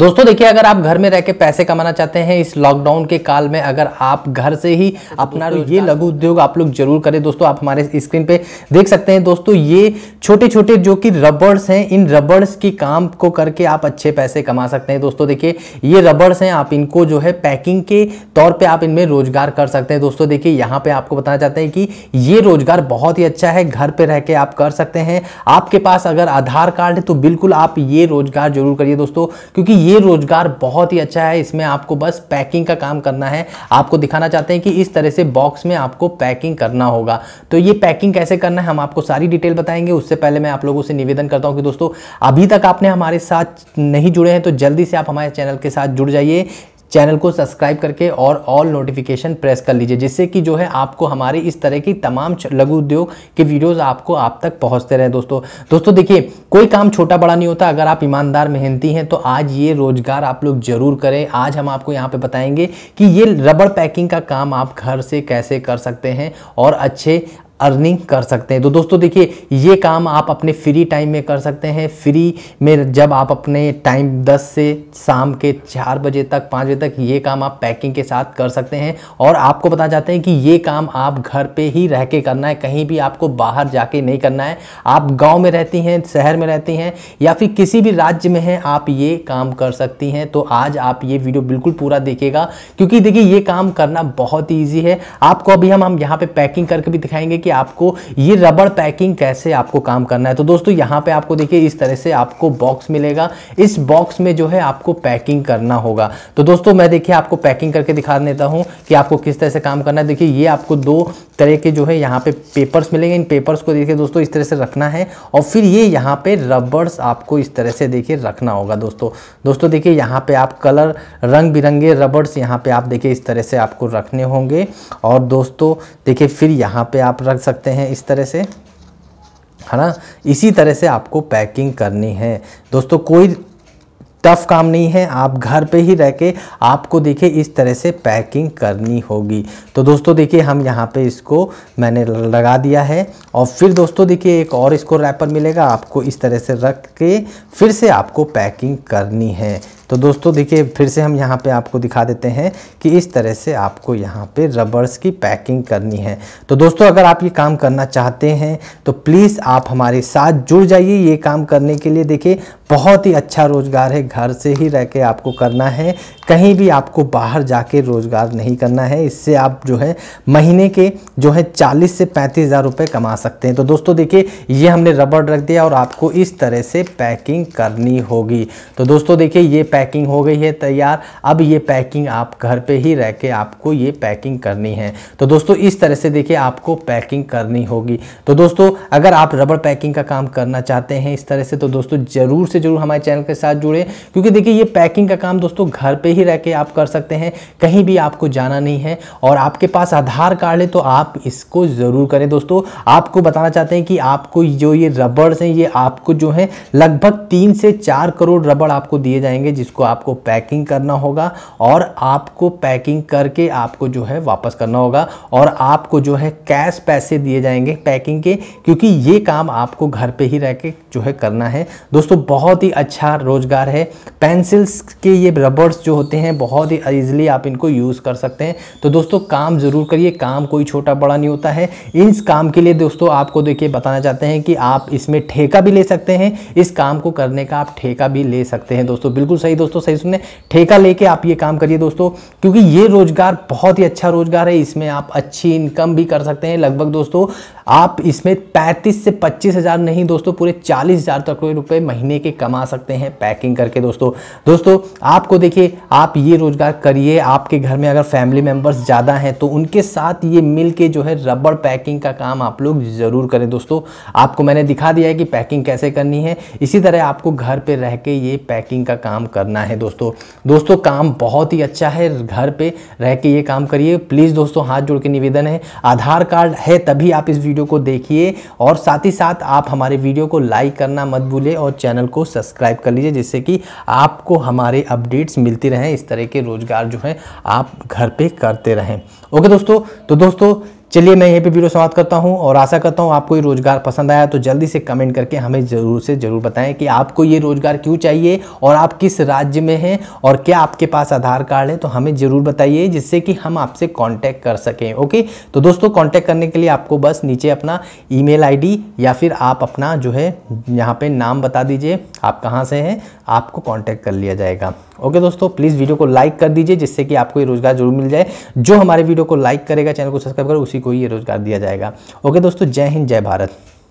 दोस्तों देखिए अगर आप घर में रह के पैसे कमाना चाहते हैं इस लॉकडाउन के काल में अगर आप घर से ही तो अपना ये लघु उद्योग आप लोग जरूर करें दोस्तों आप हमारे स्क्रीन पे देख सकते हैं दोस्तों ये छोटे छोटे जो कि रबड़स हैं इन रबड़्स की काम को करके आप अच्छे पैसे कमा सकते हैं दोस्तों देखिए ये रबड़्स हैं आप इनको जो है पैकिंग के तौर पर आप इनमें रोजगार कर सकते हैं दोस्तों देखिए यहाँ पर आपको बताना चाहते हैं कि ये रोजगार बहुत ही अच्छा है घर पर रह के आप कर सकते हैं आपके पास अगर आधार कार्ड है तो बिल्कुल आप ये रोजगार जरूर करिए दोस्तों क्योंकि ये रोजगार बहुत ही अच्छा है इसमें आपको बस पैकिंग का काम करना है आपको दिखाना चाहते हैं कि इस तरह से बॉक्स में आपको पैकिंग करना होगा तो ये पैकिंग कैसे करना है हम आपको सारी डिटेल बताएंगे उससे पहले मैं आप लोगों से निवेदन करता हूँ कि दोस्तों अभी तक आपने हमारे साथ नहीं जुड़े हैं तो जल्दी से आप हमारे चैनल के साथ जुड़ जाइए चैनल को सब्सक्राइब करके और ऑल नोटिफिकेशन प्रेस कर लीजिए जिससे कि जो है आपको हमारे इस तरह की तमाम लघु उद्योग की वीडियोस आपको आप तक पहुंचते रहे दोस्तों दोस्तों देखिए कोई काम छोटा बड़ा नहीं होता अगर आप ईमानदार मेहनती हैं तो आज ये रोजगार आप लोग जरूर करें आज हम आपको यहाँ पे बताएंगे कि ये रबड़ पैकिंग का काम आप घर से कैसे कर सकते हैं और अच्छे अर्निंग कर सकते हैं तो दोस्तों देखिए ये काम आप अपने फ्री टाइम में कर सकते हैं फ्री में जब आप अपने टाइम 10 से शाम के चार बजे तक पाँच बजे तक ये काम आप पैकिंग के साथ कर सकते हैं और आपको बता जाते हैं कि ये काम आप घर पे ही रह के करना है कहीं भी आपको बाहर जाके नहीं करना है आप गाँव में रहती हैं शहर में रहती हैं या फिर किसी भी राज्य में हैं आप ये काम कर सकती हैं तो आज आप ये वीडियो बिल्कुल पूरा देखिएगा क्योंकि देखिए ये काम करना बहुत ईजी है आपको अभी हम हम यहाँ पर पैकिंग करके भी दिखाएंगे कि आपको ये रबड़ पैकिंग कैसे आपको काम करना है तो दोस्तों यहाँ पे आपको देखिए इस तरह से आपको बॉक्स मिलेगा इस बॉक्स में जो है आपको पैकिंग करना होगा तो दोस्तों मैं देखिए आपको पैकिंग करके दिखा देता हूँ कि आपको किस तरह से काम करना है देखिए ये आपको दो तरह के जो है यहाँ पे पेपर्स मिलेंगे इन पेपर्स को देखिए दोस्तों इस तरह से रखना है और फिर ये यहाँ पे रबर्स आपको इस तरह से देखिए रखना होगा दोस्तों दोस्तों देखिए यहाँ पे आप कलर रंग बिरंगे रबर्स यहाँ पे आप देखिए इस तरह से आपको रखने होंगे और दोस्तों देखिए फिर यहाँ पे आप रख सकते हैं इस तरह से है ना इसी तरह से आपको पैकिंग करनी है दोस्तों कोई टफ काम नहीं है आप घर पे ही रह के आपको देखिए इस तरह से पैकिंग करनी होगी तो दोस्तों देखिए हम यहाँ पे इसको मैंने लगा दिया है और फिर दोस्तों देखिए एक और इसको रैपर मिलेगा आपको इस तरह से रख के फिर से आपको पैकिंग करनी है तो दोस्तों देखिए फिर से हम यहाँ पे आपको दिखा देते हैं कि इस तरह से आपको यहाँ पे रबर्स की पैकिंग करनी है तो दोस्तों अगर आप ये काम करना चाहते हैं तो प्लीज़ आप हमारे साथ जुड़ जाइए ये काम करने के लिए देखिए बहुत ही अच्छा रोज़गार है घर से ही रह के आपको करना है कहीं भी आपको बाहर जाके रोज़गार नहीं करना है इससे आप जो है महीने के जो है चालीस से पैंतीस हज़ार रुपये कमा सकते हैं तो दोस्तों देखिए ये हमने रबड़ रख दिया और आपको इस तरह से पैकिंग करनी होगी तो दोस्तों देखिए ये पैक पैकिंग हो गई है तैयार अब ये पैकिंग आप घर पे ही रह के आपको ये पैकिंग करनी है तो दोस्तों इस तरह से देखिए आपको पैकिंग करनी होगी तो दोस्तों अगर आप रबड़ पैकिंग का काम करना चाहते हैं इस तरह से तो दोस्तों ज़रूर से ज़रूर हमारे चैनल के साथ जुड़े क्योंकि देखिए ये पैकिंग का काम दोस्तों घर पर ही रह के आप कर सकते हैं कहीं भी आपको जाना नहीं है और आपके पास आधार कार्ड है तो आप इसको ज़रूर करें दोस्तों आपको बताना चाहते हैं कि आपको जो ये रबड़ हैं ये आपको जो है लगभग तीन से चार करोड़ रबड़ आपको दिए जाएंगे जिसको इसको आपको पैकिंग करना होगा और आपको पैकिंग करके आपको जो है वापस करना होगा और आपको जो है कैश पैसे दिए जाएंगे पैकिंग के क्योंकि ये काम आपको घर पे ही रह के जो है करना है दोस्तों बहुत ही अच्छा रोजगार है पेंसिल्स के ये रबर्स जो होते हैं बहुत ही ईजिली आप इनको यूज़ कर सकते हैं तो दोस्तों काम ज़रूर करिए काम कोई छोटा बड़ा नहीं होता है इस काम के लिए दोस्तों आपको देखिए बताना चाहते हैं कि आप इसमें ठेका भी ले सकते हैं इस काम को करने का आप ठेका भी ले सकते हैं दोस्तों बिल्कुल सही दोस्तों सही सुनने ठेका लेके आप ये काम करिए दोस्तों क्योंकि ये रोजगार बहुत ही अच्छा रोजगार है इसमें आप अच्छी इनकम भी कर सकते हैं लगभग दोस्तों आप इसमें पैंतीस से पच्चीस हज़ार नहीं दोस्तों पूरे चालीस हज़ार तक रुपए महीने के कमा सकते हैं पैकिंग करके दोस्तों दोस्तों आपको देखिए आप ये रोजगार करिए आपके घर में अगर फैमिली मेंबर्स ज़्यादा हैं तो उनके साथ ये मिल जो है रबड़ पैकिंग का काम आप लोग ज़रूर करें दोस्तों आपको मैंने दिखा दिया है कि पैकिंग कैसे करनी है इसी तरह आपको घर पर रह के ये पैकिंग का काम कर करना है दोस्तों दोस्तों काम बहुत ही अच्छा है घर पे रह के ये काम करिए प्लीज़ दोस्तों हाथ जोड़ के निवेदन है आधार कार्ड है तभी आप इस वीडियो को देखिए और साथ ही साथ आप हमारे वीडियो को लाइक करना मत भूलें और चैनल को सब्सक्राइब कर लीजिए जिससे कि आपको हमारे अपडेट्स मिलती रहें इस तरह के रोज़गार जो हैं आप घर पर करते रहें ओके दोस्तों तो दोस्तों चलिए मैं यहीं पे वीडियो समाप्त करता हूँ और आशा करता हूँ आपको ये रोज़गार पसंद आया तो जल्दी से कमेंट करके हमें ज़रूर से ज़रूर बताएं कि आपको ये रोज़गार क्यों चाहिए और आप किस राज्य में हैं और क्या आपके पास आधार कार्ड है तो हमें ज़रूर बताइए जिससे कि हम आपसे कॉन्टैक्ट कर सकें ओके तो दोस्तों कॉन्टैक्ट करने के लिए आपको बस नीचे अपना ई मेल या फिर आप अपना जो है यहाँ पर नाम बता दीजिए आप कहाँ से हैं आपको कॉन्टैक्ट कर लिया जाएगा ओके दोस्तों प्लीज़ वीडियो को लाइक कर दीजिए जिससे कि आपको ये रोजगार जरूर मिल जाए जो हमारे वीडियो को लाइक करेगा चैनल को सब्सक्राइब करेगा उसी को ये रोजगार दिया जाएगा ओके दोस्तों जय हिंद जय भारत